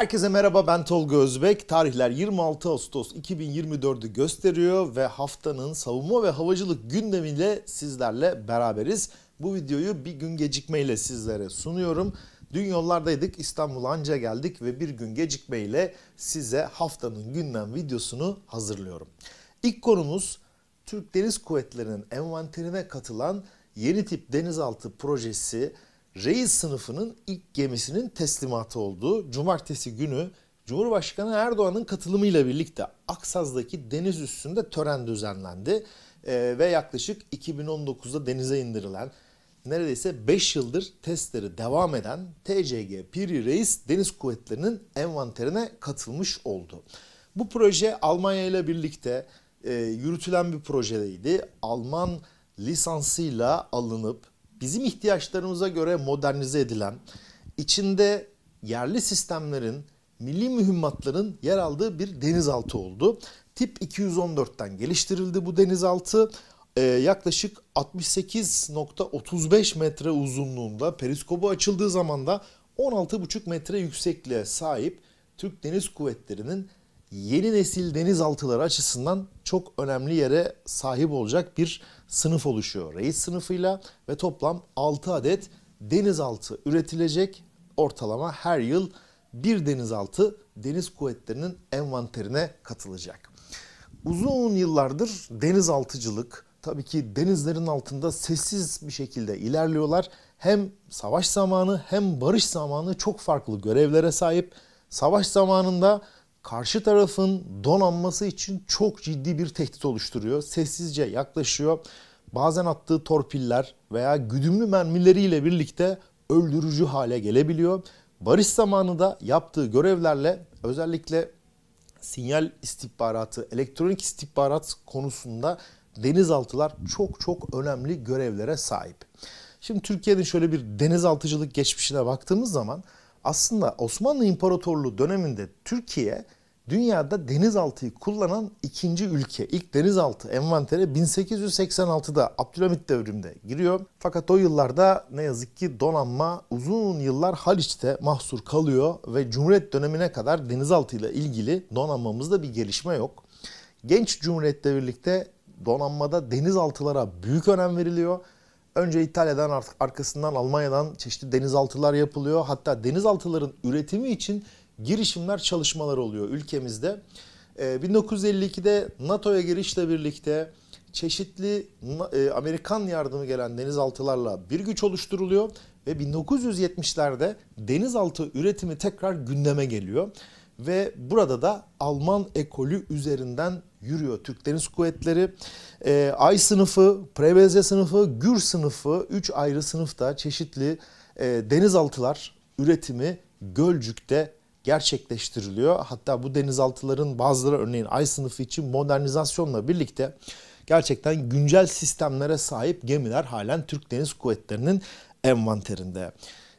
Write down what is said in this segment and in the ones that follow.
Herkese merhaba ben Tolga Özbek. Tarihler 26 Ağustos 2024'ü gösteriyor ve haftanın savunma ve havacılık gündemiyle sizlerle beraberiz. Bu videoyu bir gün gecikmeyle sizlere sunuyorum. Dün yollardaydık İstanbul anca geldik ve bir gün gecikmeyle size haftanın gündem videosunu hazırlıyorum. İlk konumuz Türk Deniz Kuvvetleri'nin envanterine katılan yeni tip denizaltı projesi reis sınıfının ilk gemisinin teslimatı olduğu cumartesi günü Cumhurbaşkanı Erdoğan'ın katılımıyla birlikte Aksaz'daki deniz üstünde tören düzenlendi e, ve yaklaşık 2019'da denize indirilen neredeyse 5 yıldır testleri devam eden TCG Piri Reis Deniz Kuvvetleri'nin envanterine katılmış oldu. Bu proje Almanya ile birlikte e, yürütülen bir projeydi. Alman lisansıyla alınıp bizim ihtiyaçlarımıza göre modernize edilen, içinde yerli sistemlerin, milli mühimmatların yer aldığı bir denizaltı oldu. Tip 214'ten geliştirildi bu denizaltı. Ee, yaklaşık 68.35 metre uzunluğunda periskobu açıldığı zaman da 16,5 metre yüksekliğe sahip Türk Deniz Kuvvetleri'nin yeni nesil denizaltıları açısından çok önemli yere sahip olacak bir sınıf oluşuyor. Reis sınıfıyla ve toplam 6 adet denizaltı üretilecek. Ortalama her yıl bir denizaltı deniz kuvvetlerinin envanterine katılacak. Uzun yıllardır denizaltıcılık tabii ki denizlerin altında sessiz bir şekilde ilerliyorlar. Hem savaş zamanı hem barış zamanı çok farklı görevlere sahip. Savaş zamanında karşı tarafın donanması için çok ciddi bir tehdit oluşturuyor. Sessizce yaklaşıyor. Bazen attığı torpiller veya güdümlü mermileriyle birlikte öldürücü hale gelebiliyor. Barış zamanında yaptığı görevlerle özellikle sinyal istihbaratı, elektronik istihbarat konusunda denizaltılar çok çok önemli görevlere sahip. Şimdi Türkiye'nin şöyle bir denizaltıcılık geçmişine baktığımız zaman aslında Osmanlı İmparatorluğu döneminde Türkiye dünyada denizaltıyı kullanan ikinci ülke. İlk denizaltı envantere 1886'da Abdülhamit devrimde giriyor. Fakat o yıllarda ne yazık ki donanma uzun yıllar Haliç'te mahsur kalıyor ve Cumhuriyet dönemine kadar denizaltıyla ilgili donanmamızda bir gelişme yok. Genç Cumhuriyet'le birlikte donanmada denizaltılara büyük önem veriliyor Önce İtalya'dan arkasından Almanya'dan çeşitli denizaltılar yapılıyor. Hatta denizaltıların üretimi için girişimler çalışmalar oluyor ülkemizde. 1952'de ee, NATO'ya girişle birlikte çeşitli e, Amerikan yardımı gelen denizaltılarla bir güç oluşturuluyor ve 1970'lerde denizaltı üretimi tekrar gündeme geliyor ve burada da Alman ekolü üzerinden yürüyor. Türk Deniz Kuvvetleri e, Ay sınıfı, Preveze sınıfı, Gür sınıfı 3 ayrı sınıfta çeşitli e, denizaltılar üretimi Gölcük'te gerçekleştiriliyor. Hatta bu denizaltıların bazıları örneğin Ay sınıfı için modernizasyonla birlikte gerçekten güncel sistemlere sahip gemiler halen Türk Deniz Kuvvetleri'nin envanterinde.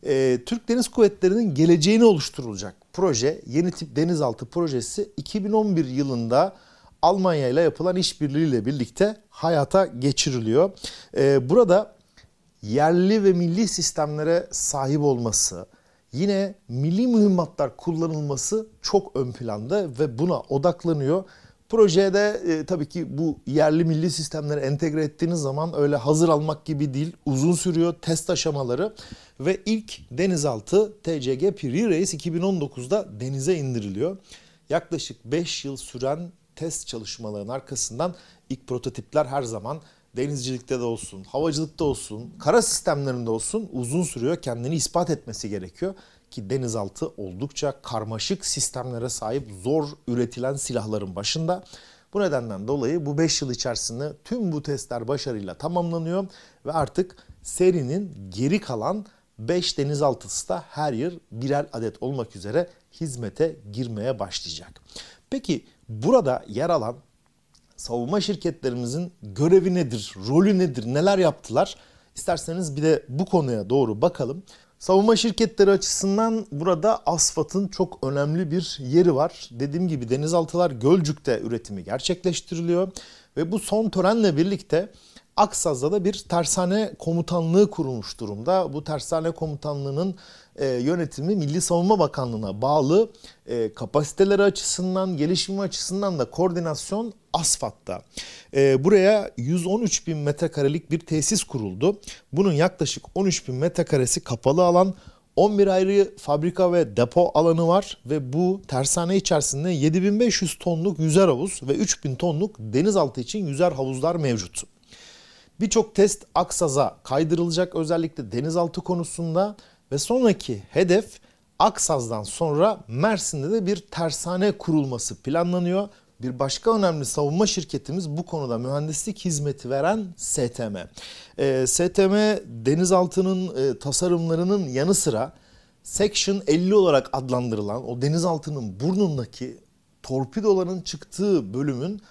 E, Türk Deniz Kuvvetleri'nin geleceğini oluşturulacak proje, yeni tip denizaltı projesi 2011 yılında Almanya ile yapılan işbirliğiyle birlikte hayata geçiriliyor. Ee, burada yerli ve milli sistemlere sahip olması, yine milli mühimmatlar kullanılması çok ön planda ve buna odaklanıyor. Projede e, tabii ki bu yerli milli sistemleri entegre ettiğiniz zaman öyle hazır almak gibi değil. Uzun sürüyor test aşamaları ve ilk denizaltı TCG Piri Reis 2019'da denize indiriliyor. Yaklaşık 5 yıl süren test çalışmalarının arkasından ilk prototipler her zaman denizcilikte de olsun, havacılıkta olsun, kara sistemlerinde olsun uzun sürüyor. Kendini ispat etmesi gerekiyor ki denizaltı oldukça karmaşık sistemlere sahip zor üretilen silahların başında. Bu nedenden dolayı bu 5 yıl içerisinde tüm bu testler başarıyla tamamlanıyor ve artık serinin geri kalan 5 denizaltısı da her yıl birer adet olmak üzere hizmete girmeye başlayacak. Peki burada yer alan savunma şirketlerimizin görevi nedir, rolü nedir, neler yaptılar? İsterseniz bir de bu konuya doğru bakalım. Savunma şirketleri açısından burada asfatın çok önemli bir yeri var. Dediğim gibi denizaltılar Gölcük'te üretimi gerçekleştiriliyor ve bu son törenle birlikte Aksaz'da da bir tersane komutanlığı kurulmuş durumda. Bu tersane komutanlığının e, yönetimi Milli Savunma Bakanlığı'na bağlı e, kapasiteleri açısından, gelişimi açısından da koordinasyon Asfat'ta. E, buraya 113 bin metrekarelik bir tesis kuruldu. Bunun yaklaşık 13 bin metrekaresi kapalı alan, 11 ayrı fabrika ve depo alanı var ve bu tersane içerisinde 7500 tonluk yüzer havuz ve 3000 tonluk denizaltı için yüzer havuzlar mevcut. Birçok test Aksaz'a kaydırılacak özellikle denizaltı konusunda ve sonraki hedef Aksaz'dan sonra Mersin'de de bir tersane kurulması planlanıyor. Bir başka önemli savunma şirketimiz bu konuda mühendislik hizmeti veren STM. E, ee, STM denizaltının e, tasarımlarının yanı sıra Section 50 olarak adlandırılan o denizaltının burnundaki torpidoların çıktığı bölümün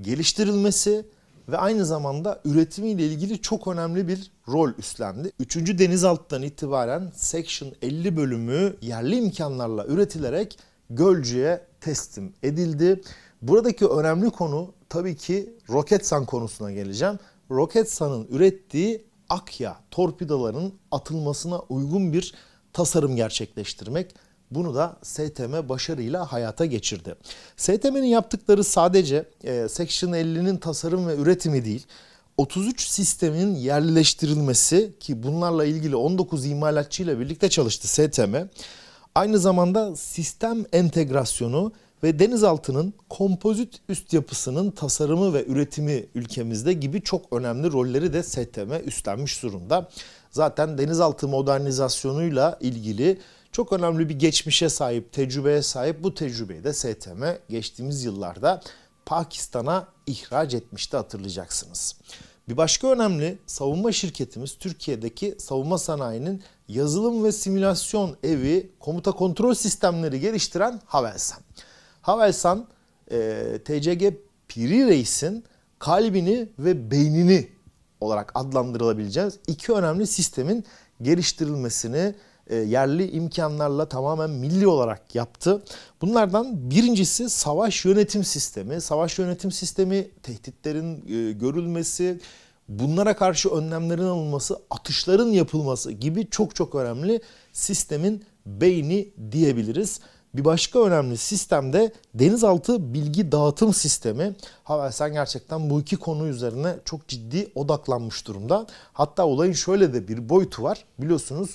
geliştirilmesi, ve aynı zamanda üretimiyle ilgili çok önemli bir rol üstlendi. 3. denizalttan itibaren Section 50 bölümü yerli imkanlarla üretilerek Gölcü'ye teslim edildi. Buradaki önemli konu tabii ki Roketsan konusuna geleceğim. Roketsan'ın ürettiği Akya torpidoların atılmasına uygun bir tasarım gerçekleştirmek. Bunu da STM başarıyla hayata geçirdi. STM'nin yaptıkları sadece e, Section 50'nin tasarım ve üretimi değil, 33 sistemin yerleştirilmesi ki bunlarla ilgili 19 imalatçıyla birlikte çalıştı STM. Aynı zamanda sistem entegrasyonu ve denizaltının kompozit üst yapısının tasarımı ve üretimi ülkemizde gibi çok önemli rolleri de STM üstlenmiş durumda. Zaten denizaltı modernizasyonuyla ilgili çok önemli bir geçmişe sahip, tecrübeye sahip. Bu tecrübeyi de STM geçtiğimiz yıllarda Pakistan'a ihraç etmişti hatırlayacaksınız. Bir başka önemli savunma şirketimiz Türkiye'deki savunma sanayinin yazılım ve simülasyon evi komuta kontrol sistemleri geliştiren Havelsan. Havelsan e, TCG Piri Reis'in kalbini ve beynini olarak adlandırılabileceğimiz iki önemli sistemin geliştirilmesini e, yerli imkanlarla tamamen milli olarak yaptı. Bunlardan birincisi savaş yönetim sistemi. Savaş yönetim sistemi tehditlerin e, görülmesi, bunlara karşı önlemlerin alınması, atışların yapılması gibi çok çok önemli sistemin beyni diyebiliriz. Bir başka önemli sistem de denizaltı bilgi dağıtım sistemi. Havelsan gerçekten bu iki konu üzerine çok ciddi odaklanmış durumda. Hatta olayın şöyle de bir boyutu var. Biliyorsunuz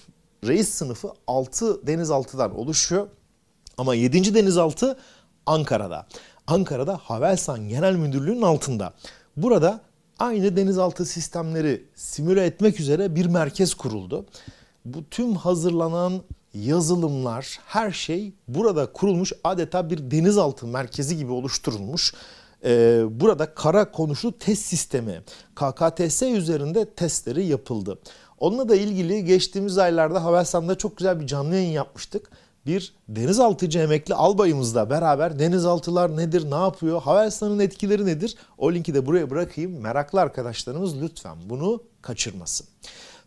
reis sınıfı 6 denizaltıdan oluşuyor. Ama 7. denizaltı Ankara'da. Ankara'da Havelsan Genel Müdürlüğü'nün altında. Burada aynı denizaltı sistemleri simüle etmek üzere bir merkez kuruldu. Bu tüm hazırlanan yazılımlar, her şey burada kurulmuş adeta bir denizaltı merkezi gibi oluşturulmuş. Ee, burada kara konuşlu test sistemi, KKTS üzerinde testleri yapıldı. Onunla da ilgili geçtiğimiz aylarda Havelsan'da çok güzel bir canlı yayın yapmıştık. Bir denizaltıcı emekli albayımızla beraber denizaltılar nedir, ne yapıyor, Havelsan'ın etkileri nedir? O linki de buraya bırakayım. Meraklı arkadaşlarımız lütfen bunu kaçırmasın.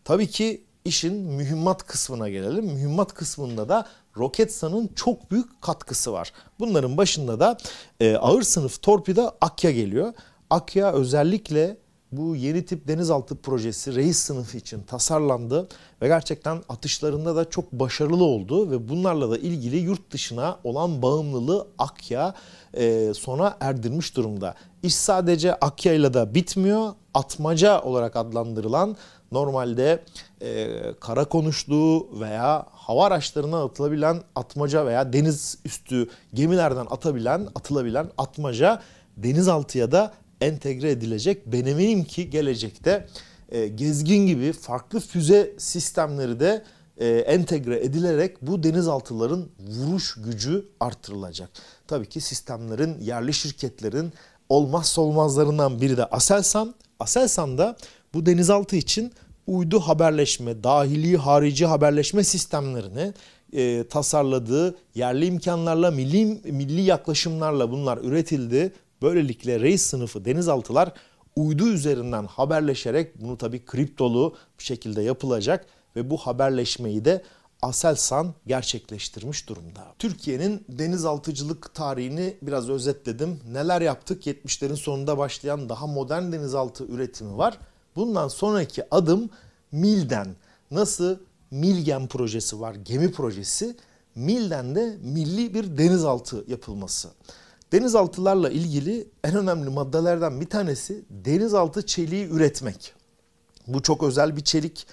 Tabii ki işin mühimmat kısmına gelelim. Mühimmat kısmında da Roketsan'ın çok büyük katkısı var. Bunların başında da e, ağır sınıf torpida Akya geliyor. Akya özellikle bu yeni tip denizaltı projesi reis sınıfı için tasarlandı ve gerçekten atışlarında da çok başarılı oldu ve bunlarla da ilgili yurt dışına olan bağımlılığı Akya e, sona erdirmiş durumda. İş sadece Akya ile de bitmiyor. Atmaca olarak adlandırılan normalde e, kara konuşluğu veya hava araçlarına atılabilen atmaca veya deniz üstü gemilerden atabilen atılabilen atmaca denizaltıya da entegre edilecek. Ben eminim ki gelecekte e, gezgin gibi farklı füze sistemleri de e, entegre edilerek bu denizaltıların vuruş gücü artırılacak. Tabii ki sistemlerin, yerli şirketlerin olmazsa olmazlarından biri de Aselsan. Aselsan da bu denizaltı için uydu haberleşme, dahili harici haberleşme sistemlerini e, tasarladığı yerli imkanlarla, milli, milli yaklaşımlarla bunlar üretildi Böylelikle reis sınıfı denizaltılar uydu üzerinden haberleşerek bunu tabi kriptolu bir şekilde yapılacak ve bu haberleşmeyi de Aselsan gerçekleştirmiş durumda. Türkiye'nin denizaltıcılık tarihini biraz özetledim. Neler yaptık? 70'lerin sonunda başlayan daha modern denizaltı üretimi var. Bundan sonraki adım Milden. Nasıl Milgen projesi var, gemi projesi. Milden de milli bir denizaltı yapılması. Denizaltılarla ilgili en önemli maddelerden bir tanesi denizaltı çeliği üretmek. Bu çok özel bir çelik.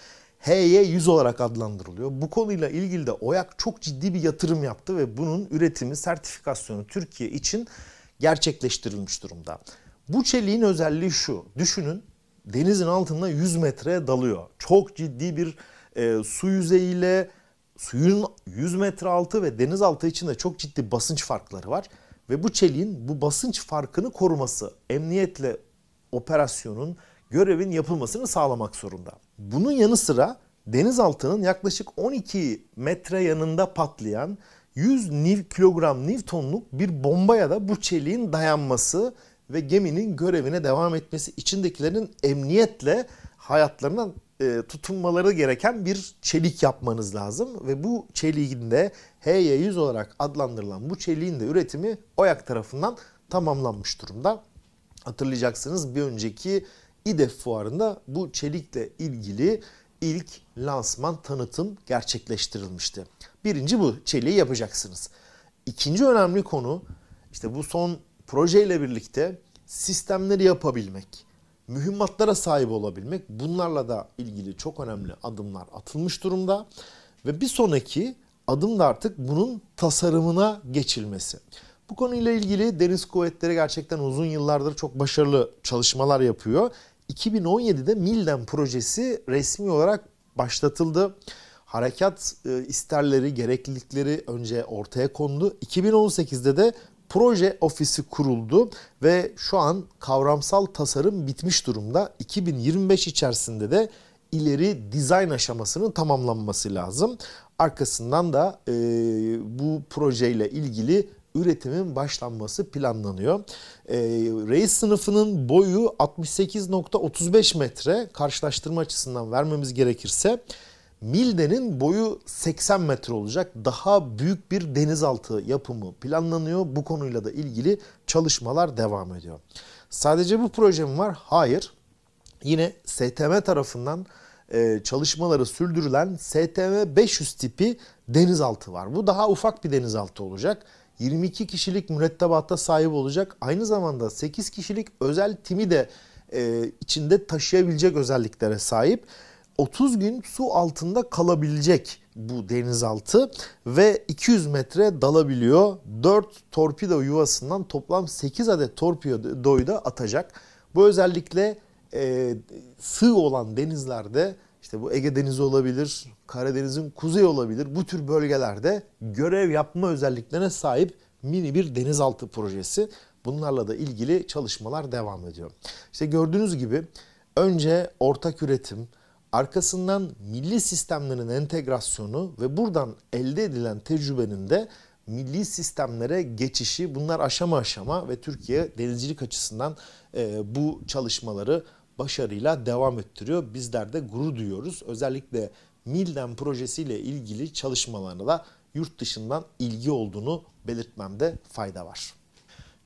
HY100 olarak adlandırılıyor. Bu konuyla ilgili de OYAK çok ciddi bir yatırım yaptı ve bunun üretimi, sertifikasyonu Türkiye için gerçekleştirilmiş durumda. Bu çeliğin özelliği şu. Düşünün denizin altında 100 metreye dalıyor. Çok ciddi bir e, su yüzeyiyle suyun 100 metre altı ve denizaltı içinde çok ciddi basınç farkları var ve bu çeliğin bu basınç farkını koruması emniyetle operasyonun görevin yapılmasını sağlamak zorunda. Bunun yanı sıra denizaltının yaklaşık 12 metre yanında patlayan 100 niv kilogram newtonluk bir bombaya da bu çeliğin dayanması ve geminin görevine devam etmesi içindekilerin emniyetle hayatlarına e, tutunmaları gereken bir çelik yapmanız lazım ve bu çeliğin de HY100 olarak adlandırılan bu çeliğin de üretimi OYAK tarafından tamamlanmış durumda. Hatırlayacaksınız bir önceki İDEF fuarında bu çelikle ilgili ilk lansman tanıtım gerçekleştirilmişti. Birinci bu çeliği yapacaksınız. İkinci önemli konu işte bu son projeyle birlikte sistemleri yapabilmek mühimmatlara sahip olabilmek. Bunlarla da ilgili çok önemli adımlar atılmış durumda. Ve bir sonraki adım da artık bunun tasarımına geçilmesi. Bu konuyla ilgili Deniz Kuvvetleri gerçekten uzun yıllardır çok başarılı çalışmalar yapıyor. 2017'de Milden projesi resmi olarak başlatıldı. Harekat e, isterleri, gereklilikleri önce ortaya kondu. 2018'de de proje ofisi kuruldu ve şu an kavramsal tasarım bitmiş durumda. 2025 içerisinde de ileri dizayn aşamasının tamamlanması lazım. Arkasından da e, bu projeyle ilgili üretimin başlanması planlanıyor. E, reis sınıfının boyu 68.35 metre karşılaştırma açısından vermemiz gerekirse Mildenin boyu 80 metre olacak daha büyük bir denizaltı yapımı planlanıyor. Bu konuyla da ilgili çalışmalar devam ediyor. Sadece bu proje mi var? Hayır. Yine STM tarafından e, çalışmaları sürdürülen STM 500 tipi denizaltı var. Bu daha ufak bir denizaltı olacak. 22 kişilik mürettebatta sahip olacak. Aynı zamanda 8 kişilik özel timi de e, içinde taşıyabilecek özelliklere sahip. 30 gün su altında kalabilecek bu denizaltı ve 200 metre dalabiliyor. 4 torpido yuvasından toplam 8 adet torpidoyu da atacak. Bu özellikle e, sığ olan denizlerde işte bu Ege Denizi olabilir, Karadeniz'in kuzeyi olabilir. Bu tür bölgelerde görev yapma özelliklerine sahip mini bir denizaltı projesi. Bunlarla da ilgili çalışmalar devam ediyor. İşte gördüğünüz gibi önce ortak üretim, arkasından milli sistemlerin entegrasyonu ve buradan elde edilen tecrübenin de milli sistemlere geçişi bunlar aşama aşama ve Türkiye denizcilik açısından e, bu çalışmaları başarıyla devam ettiriyor. Bizler de gurur duyuyoruz. Özellikle Milden projesiyle ilgili çalışmalarına da yurt dışından ilgi olduğunu belirtmemde fayda var.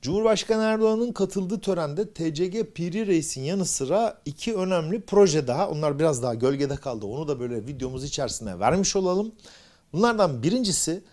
Cumhurbaşkanı Erdoğan'ın katıldığı törende TCG Piri Reis'in yanı sıra iki önemli proje daha. Onlar biraz daha gölgede kaldı. Onu da böyle videomuz içerisine vermiş olalım. Bunlardan birincisi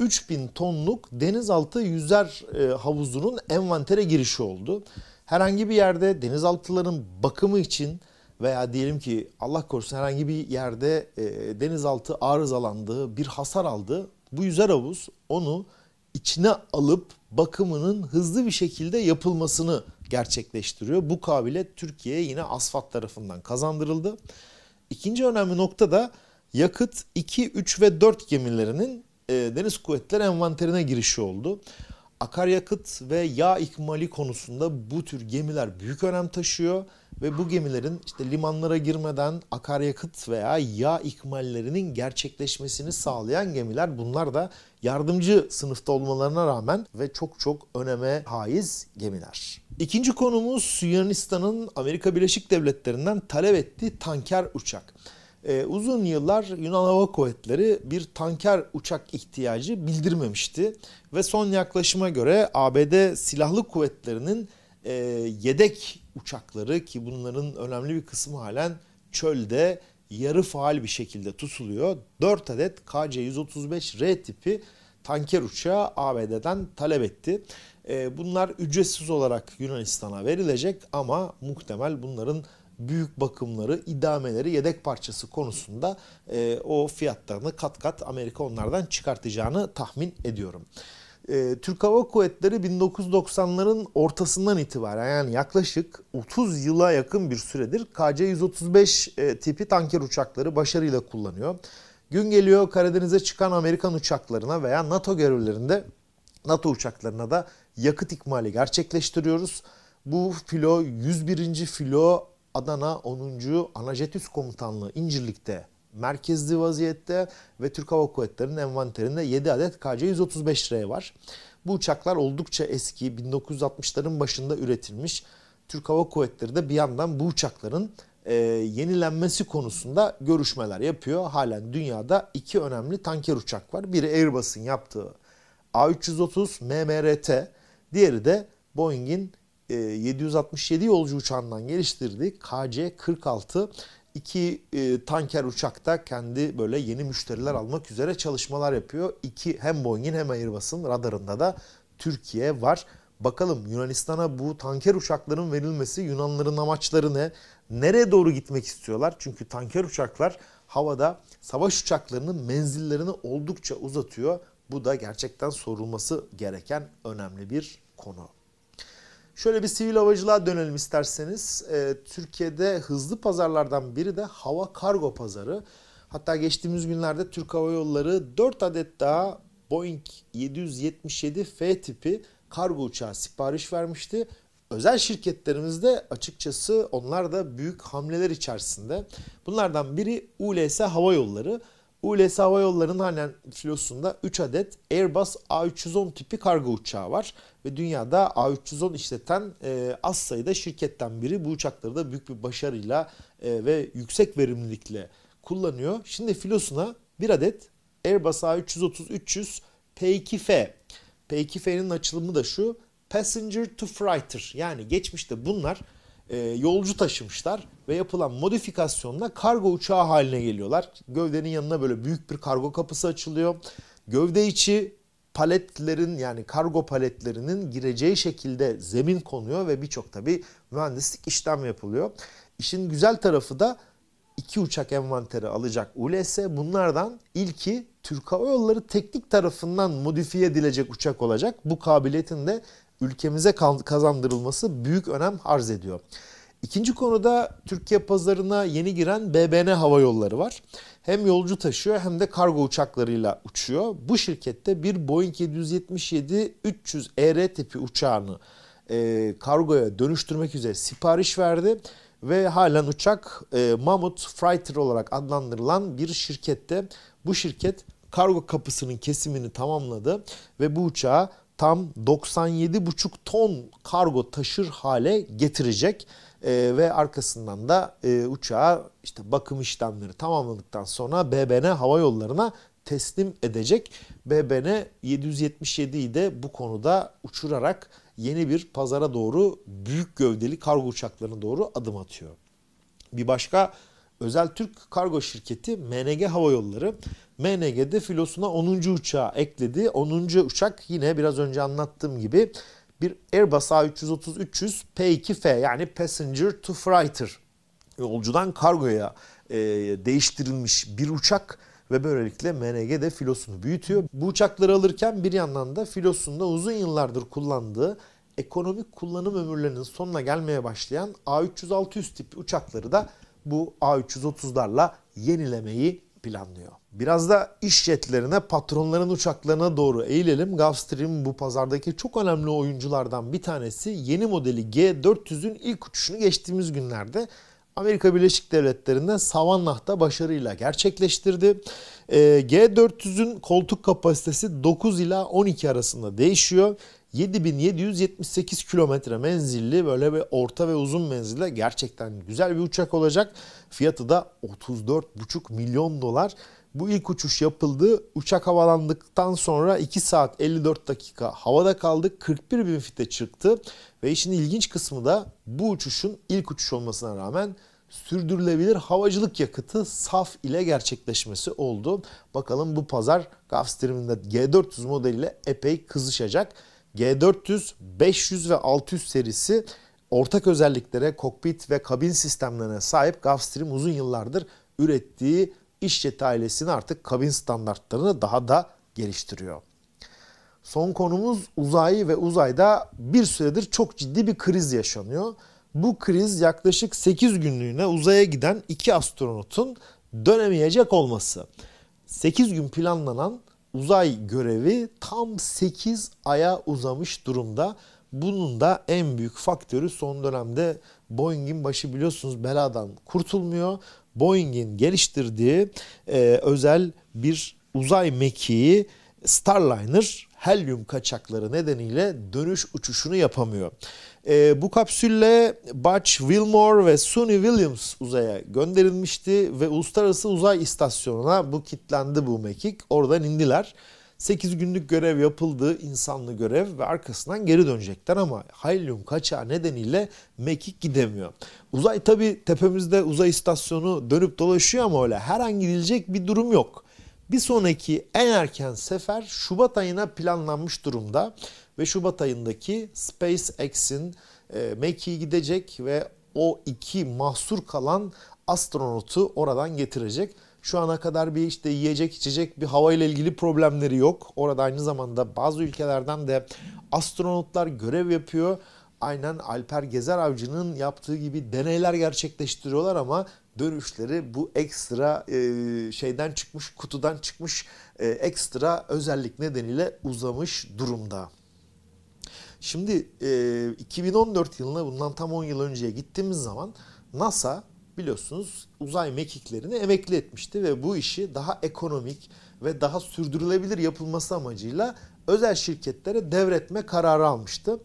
3000 tonluk denizaltı yüzer e, havuzunun envantere girişi oldu. Herhangi bir yerde denizaltıların bakımı için veya diyelim ki Allah korusun herhangi bir yerde e, denizaltı arızalandığı, bir hasar aldı. Bu yüzer havuz onu içine alıp bakımının hızlı bir şekilde yapılmasını gerçekleştiriyor. Bu kabiliyet Türkiye'ye yine asfalt tarafından kazandırıldı. İkinci önemli nokta da yakıt 2, 3 ve 4 gemilerinin e, Deniz Kuvvetleri envanterine girişi oldu akaryakıt ve yağ ikmali konusunda bu tür gemiler büyük önem taşıyor ve bu gemilerin işte limanlara girmeden akaryakıt veya yağ ikmallerinin gerçekleşmesini sağlayan gemiler bunlar da yardımcı sınıfta olmalarına rağmen ve çok çok öneme haiz gemiler. İkinci konumuz Yunanistan'ın Amerika Birleşik Devletleri'nden talep ettiği tanker uçak e, uzun yıllar Yunan Hava Kuvvetleri bir tanker uçak ihtiyacı bildirmemişti. Ve son yaklaşıma göre ABD Silahlı Kuvvetleri'nin e, yedek uçakları ki bunların önemli bir kısmı halen çölde yarı faal bir şekilde tutuluyor. 4 adet KC-135R tipi tanker uçağı ABD'den talep etti. E, bunlar ücretsiz olarak Yunanistan'a verilecek ama muhtemel bunların büyük bakımları, idameleri, yedek parçası konusunda e, o fiyatlarını kat kat Amerika onlardan çıkartacağını tahmin ediyorum. E, Türk Hava Kuvvetleri 1990'ların ortasından itibaren yani yaklaşık 30 yıla yakın bir süredir KC-135 e, tipi tanker uçakları başarıyla kullanıyor. Gün geliyor Karadeniz'e çıkan Amerikan uçaklarına veya NATO görevlerinde NATO uçaklarına da yakıt ikmali gerçekleştiriyoruz. Bu filo 101. filo Adana 10. Anajetüs Komutanlığı İncirlik'te merkezli vaziyette ve Türk Hava Kuvvetleri'nin envanterinde 7 adet KC-135R var. Bu uçaklar oldukça eski 1960'ların başında üretilmiş. Türk Hava Kuvvetleri de bir yandan bu uçakların e, yenilenmesi konusunda görüşmeler yapıyor. Halen dünyada iki önemli tanker uçak var. Biri Airbus'un yaptığı A330 MMRT, diğeri de Boeing'in 767 e, yolcu uçağından geliştirdiği KC-46 iki e, tanker uçakta kendi böyle yeni müşteriler almak üzere çalışmalar yapıyor. İki hem Boeing'in hem Airbus'un radarında da Türkiye var. Bakalım Yunanistan'a bu tanker uçakların verilmesi Yunanların amaçları ne? Nereye doğru gitmek istiyorlar? Çünkü tanker uçaklar havada savaş uçaklarının menzillerini oldukça uzatıyor. Bu da gerçekten sorulması gereken önemli bir konu. Şöyle bir sivil havacılığa dönelim isterseniz. E, Türkiye'de hızlı pazarlardan biri de hava kargo pazarı. Hatta geçtiğimiz günlerde Türk Hava Yolları 4 adet daha Boeing 777 F tipi kargo uçağı sipariş vermişti. Özel şirketlerimiz de açıkçası onlar da büyük hamleler içerisinde. Bunlardan biri ULS Hava Yolları. ULS Hava Yolları'nın halen filosunda 3 adet Airbus A310 tipi kargo uçağı var. Ve dünyada A310 işleten e, az sayıda şirketten biri bu uçakları da büyük bir başarıyla e, ve yüksek verimlilikle kullanıyor. Şimdi filosuna bir adet Airbus A330-300 P2F. P2F'nin açılımı da şu Passenger to Freighter yani geçmişte bunlar e, yolcu taşımışlar ve yapılan modifikasyonla kargo uçağı haline geliyorlar. Gövdenin yanına böyle büyük bir kargo kapısı açılıyor. Gövde içi paletlerin yani kargo paletlerinin gireceği şekilde zemin konuyor ve birçok tabi mühendislik işlem yapılıyor. İşin güzel tarafı da iki uçak envanteri alacak ULS. Bunlardan ilki Türk Hava Yolları teknik tarafından modifiye edilecek uçak olacak. Bu kabiliyetin de ülkemize kazandırılması büyük önem arz ediyor. İkinci konuda Türkiye pazarına yeni giren BBN Hava Yolları var. Hem yolcu taşıyor hem de kargo uçaklarıyla uçuyor. Bu şirkette bir Boeing 777-300 ER tipi uçağını e, kargoya dönüştürmek üzere sipariş verdi ve halen uçak e, Mamut Freighter olarak adlandırılan bir şirkette bu şirket kargo kapısının kesimini tamamladı ve bu uçağa tam 97,5 ton kargo taşır hale getirecek ee, ve arkasından da e, uçağa işte bakım işlemleri tamamladıktan sonra BBN Hava Yolları'na teslim edecek. BBN 777'yi de bu konuda uçurarak yeni bir pazara doğru büyük gövdeli kargo uçaklarına doğru adım atıyor. Bir başka özel Türk kargo şirketi MNG Hava Yolları MNG'de filosuna 10. uçağı ekledi. 10. uçak yine biraz önce anlattığım gibi bir Airbus A330-300 P2F yani Passenger to Freighter yolcudan kargoya e, değiştirilmiş bir uçak ve böylelikle MNG filosunu büyütüyor. Bu uçakları alırken bir yandan da filosunda uzun yıllardır kullandığı ekonomik kullanım ömürlerinin sonuna gelmeye başlayan A300-600 tipi uçakları da bu A330'larla yenilemeyi planlıyor. Biraz da iş jetlerine, patronların uçaklarına doğru eğilelim. Gulfstream bu pazardaki çok önemli oyunculardan bir tanesi. Yeni modeli G400'ün ilk uçuşunu geçtiğimiz günlerde Amerika Birleşik Devletleri'nde Savannah'ta başarıyla gerçekleştirdi. Ee, G400'ün koltuk kapasitesi 9 ila 12 arasında değişiyor. 7778 kilometre menzilli böyle bir orta ve uzun menzilli gerçekten güzel bir uçak olacak. Fiyatı da 34,5 milyon dolar. Bu ilk uçuş yapıldı. Uçak havalandıktan sonra 2 saat 54 dakika havada kaldı. 41 bin fite çıktı. Ve işin ilginç kısmı da bu uçuşun ilk uçuş olmasına rağmen sürdürülebilir havacılık yakıtı SAF ile gerçekleşmesi oldu. Bakalım bu pazar Gulfstream'in G400 modeliyle epey kızışacak. G400, 500 ve 600 serisi ortak özelliklere, kokpit ve kabin sistemlerine sahip Gulfstream uzun yıllardır ürettiği iş jeti ailesini artık kabin standartlarını daha da geliştiriyor. Son konumuz uzay ve uzayda bir süredir çok ciddi bir kriz yaşanıyor. Bu kriz yaklaşık 8 günlüğüne uzaya giden iki astronotun dönemeyecek olması. 8 gün planlanan uzay görevi tam 8 aya uzamış durumda. Bunun da en büyük faktörü son dönemde Boeing'in başı biliyorsunuz beladan kurtulmuyor. Boeing'in geliştirdiği e, özel bir uzay mekiği Starliner helyum kaçakları nedeniyle dönüş uçuşunu yapamıyor. E, bu kapsülle Butch Wilmore ve Sunny Williams uzaya gönderilmişti ve Uluslararası Uzay İstasyonu'na bu kitlendi bu mekik. Oradan indiler. 8 günlük görev yapıldı, insanlı görev ve arkasından geri dönecekler ama helyum kaçağı nedeniyle mekik gidemiyor. Uzay tabi tepemizde uzay istasyonu dönüp dolaşıyor ama öyle her an gidilecek bir durum yok. Bir sonraki en erken sefer Şubat ayına planlanmış durumda ve Şubat ayındaki SpaceX'in e, Mekke'ye gidecek ve o iki mahsur kalan astronotu oradan getirecek. Şu ana kadar bir işte yiyecek içecek bir hava ile ilgili problemleri yok. Orada aynı zamanda bazı ülkelerden de astronotlar görev yapıyor. Aynen Alper Gezer Avcı'nın yaptığı gibi deneyler gerçekleştiriyorlar ama dönüşleri bu ekstra e, şeyden çıkmış, kutudan çıkmış e, ekstra özellik nedeniyle uzamış durumda. Şimdi e, 2014 yılına bundan tam 10 yıl önceye gittiğimiz zaman NASA biliyorsunuz uzay mekiklerini emekli etmişti ve bu işi daha ekonomik ve daha sürdürülebilir yapılması amacıyla özel şirketlere devretme kararı almıştı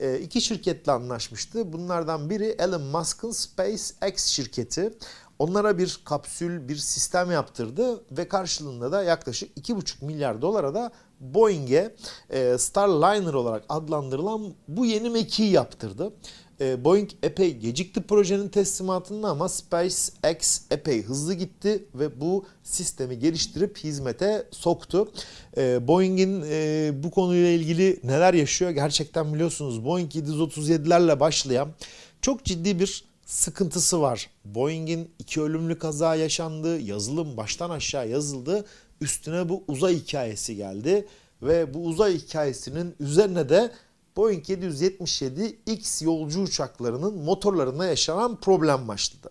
e, iki şirketle anlaşmıştı. Bunlardan biri Elon Musk'ın SpaceX şirketi. Onlara bir kapsül, bir sistem yaptırdı ve karşılığında da yaklaşık 2,5 milyar dolara da Boeing'e e, Starliner olarak adlandırılan bu yeni mekiği yaptırdı e, Boeing epey gecikti projenin teslimatında ama SpaceX epey hızlı gitti ve bu sistemi geliştirip hizmete soktu. E, Boeing'in e, bu konuyla ilgili neler yaşıyor gerçekten biliyorsunuz Boeing 737'lerle başlayan çok ciddi bir sıkıntısı var. Boeing'in iki ölümlü kaza yaşandı, yazılım baştan aşağı yazıldı, üstüne bu uzay hikayesi geldi ve bu uzay hikayesinin üzerine de Boeing 777 X yolcu uçaklarının motorlarında yaşanan problem başladı.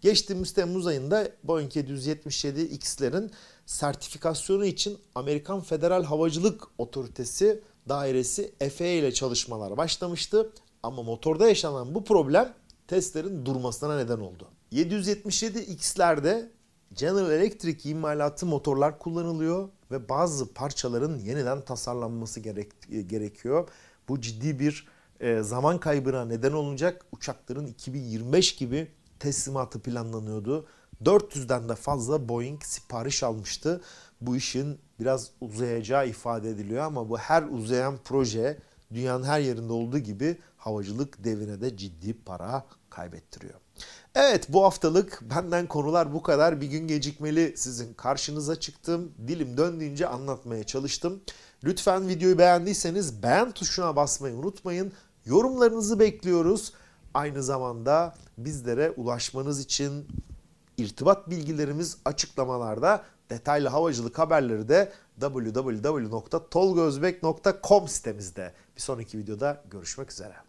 Geçtiğimiz Temmuz ayında Boeing 777 X'lerin sertifikasyonu için Amerikan Federal Havacılık Otoritesi dairesi FAA ile çalışmalar başlamıştı. Ama motorda yaşanan bu problem testlerin durmasına neden oldu. 777 X'lerde General Electric imalatı motorlar kullanılıyor ve bazı parçaların yeniden tasarlanması gerek, gerekiyor. Bu ciddi bir e, zaman kaybına neden olacak. Uçakların 2025 gibi teslimatı planlanıyordu. 400'den de fazla Boeing sipariş almıştı. Bu işin biraz uzayacağı ifade ediliyor ama bu her uzayan proje dünyanın her yerinde olduğu gibi havacılık devine de ciddi para kaybettiriyor. Evet bu haftalık benden konular bu kadar. Bir gün gecikmeli sizin karşınıza çıktım. Dilim döndüğünce anlatmaya çalıştım. Lütfen videoyu beğendiyseniz beğen tuşuna basmayı unutmayın. Yorumlarınızı bekliyoruz. Aynı zamanda bizlere ulaşmanız için irtibat bilgilerimiz açıklamalarda. Detaylı havacılık haberleri de www.tolgozbek.com sitemizde. Bir sonraki videoda görüşmek üzere.